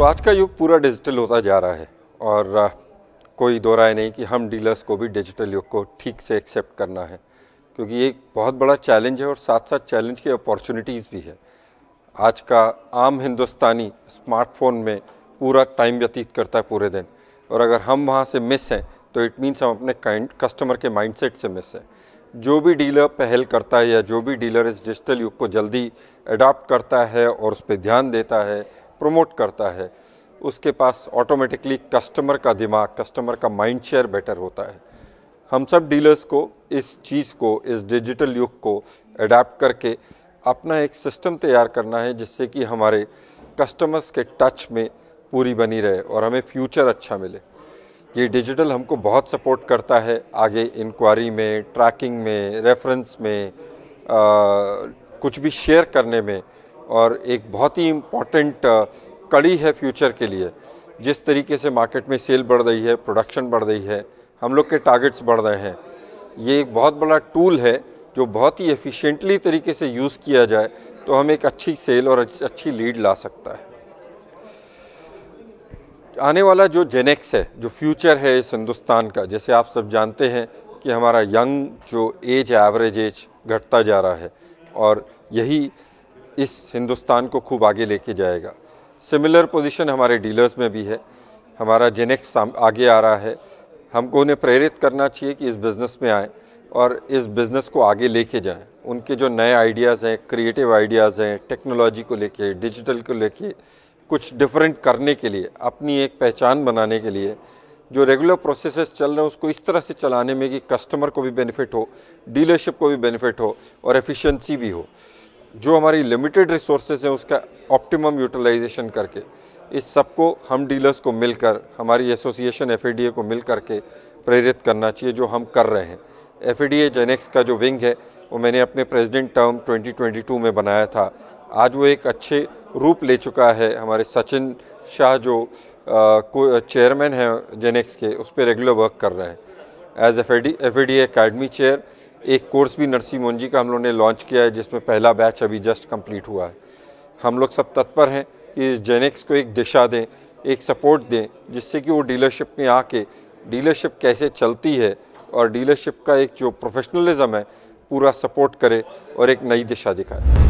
तो आज का युग पूरा डिजिटल होता जा रहा है और कोई दो राय नहीं कि हम डीलर्स को भी डिजिटल युग को ठीक से एक्सेप्ट करना है क्योंकि ये एक बहुत बड़ा चैलेंज है और साथ साथ चैलेंज की अपॉर्चुनिटीज़ भी है आज का आम हिंदुस्तानी स्मार्टफोन में पूरा टाइम व्यतीत करता है पूरे दिन और अगर हम वहाँ से मिस हैं तो इट मीन्स हम अपने काइंड कस्टमर के माइंडसेट से मिस हैं जो भी डीलर पहल करता है या जो भी डीलर इस डिजिटल युग को जल्दी अडाप्ट करता है और उस पर ध्यान देता है प्रमोट करता है उसके पास ऑटोमेटिकली कस्टमर का दिमाग कस्टमर का माइंड शेयर बेटर होता है हम सब डीलर्स को इस चीज़ को इस डिजिटल युग को अडेप्ट करके अपना एक सिस्टम तैयार करना है जिससे कि हमारे कस्टमर्स के टच में पूरी बनी रहे और हमें फ्यूचर अच्छा मिले ये डिजिटल हमको बहुत सपोर्ट करता है आगे इंक्वायरी में ट्रैकिंग में रेफरेंस में आ, कुछ भी शेयर करने में और एक बहुत ही इम्पॉर्टेंट कड़ी है फ्यूचर के लिए जिस तरीके से मार्केट में सेल बढ़ रही है प्रोडक्शन बढ़ रही है हम लोग के टारगेट्स बढ़ रहे हैं ये एक बहुत बड़ा टूल है जो बहुत ही एफिशिएंटली तरीके से यूज़ किया जाए तो हम एक अच्छी सेल और अच्छी लीड ला सकता है आने वाला जो जेनेक्स है जो फ्यूचर है इस हिंदुस्तान का जैसे आप सब जानते हैं कि हमारा यंग जो एज एवरेज एज घटता जा रहा है और यही इस हिंदुस्तान को खूब आगे लेके जाएगा सिमिलर पोजीशन हमारे डीलर्स में भी है हमारा जेनेक्स आगे आ रहा है हमको उन्हें प्रेरित करना चाहिए कि इस बिज़नेस में आएँ और इस बिज़नेस को आगे लेके जाएं उनके जो नए आइडियाज़ हैं क्रिएटिव आइडियाज़ हैं टेक्नोलॉजी को लेके डिजिटल को लेके कुछ डिफरेंट करने के लिए अपनी एक पहचान बनाने के लिए जो रेगुलर प्रोसेस चल रहे हैं उसको इस तरह से चलाने में कि कस्टमर को भी बेनिफिट हो डीलरशिप को भी बेनिफिट हो और एफिशिएंसी भी हो जो हमारी लिमिटेड रिसोर्सेज हैं उसका ऑप्टिमम यूटिलाइजेशन करके इस सबको हम डीलर्स को मिलकर हमारी एसोसिएशन एफ को मिल करके प्रेरित करना चाहिए जो हम कर रहे हैं एफ ए जेनेक्स का जो विंग है वो मैंने अपने प्रेसिडेंट टर्म 2022 में बनाया था आज वो एक अच्छे रूप ले चुका है हमारे सचिन शाह जो चेयरमैन हैं जेनेक्स के उस पर रेगुलर वर्क कर रहे हैं as F F E D chair एक कोर्स भी नरसी मोनजी का हम लोग ने लॉन्च किया है जिसमें पहला बैच अभी जस्ट कंप्लीट हुआ है हम लोग सब तत्पर हैं कि इस जेनेक्स को एक दिशा दें एक सपोर्ट दें जिससे कि वो डीलरशिप में आके डीलरशिप कैसे चलती है और डीलरशिप का एक जो प्रोफेशनलिज़्म है पूरा सपोर्ट करे और एक नई दिशा दिखाए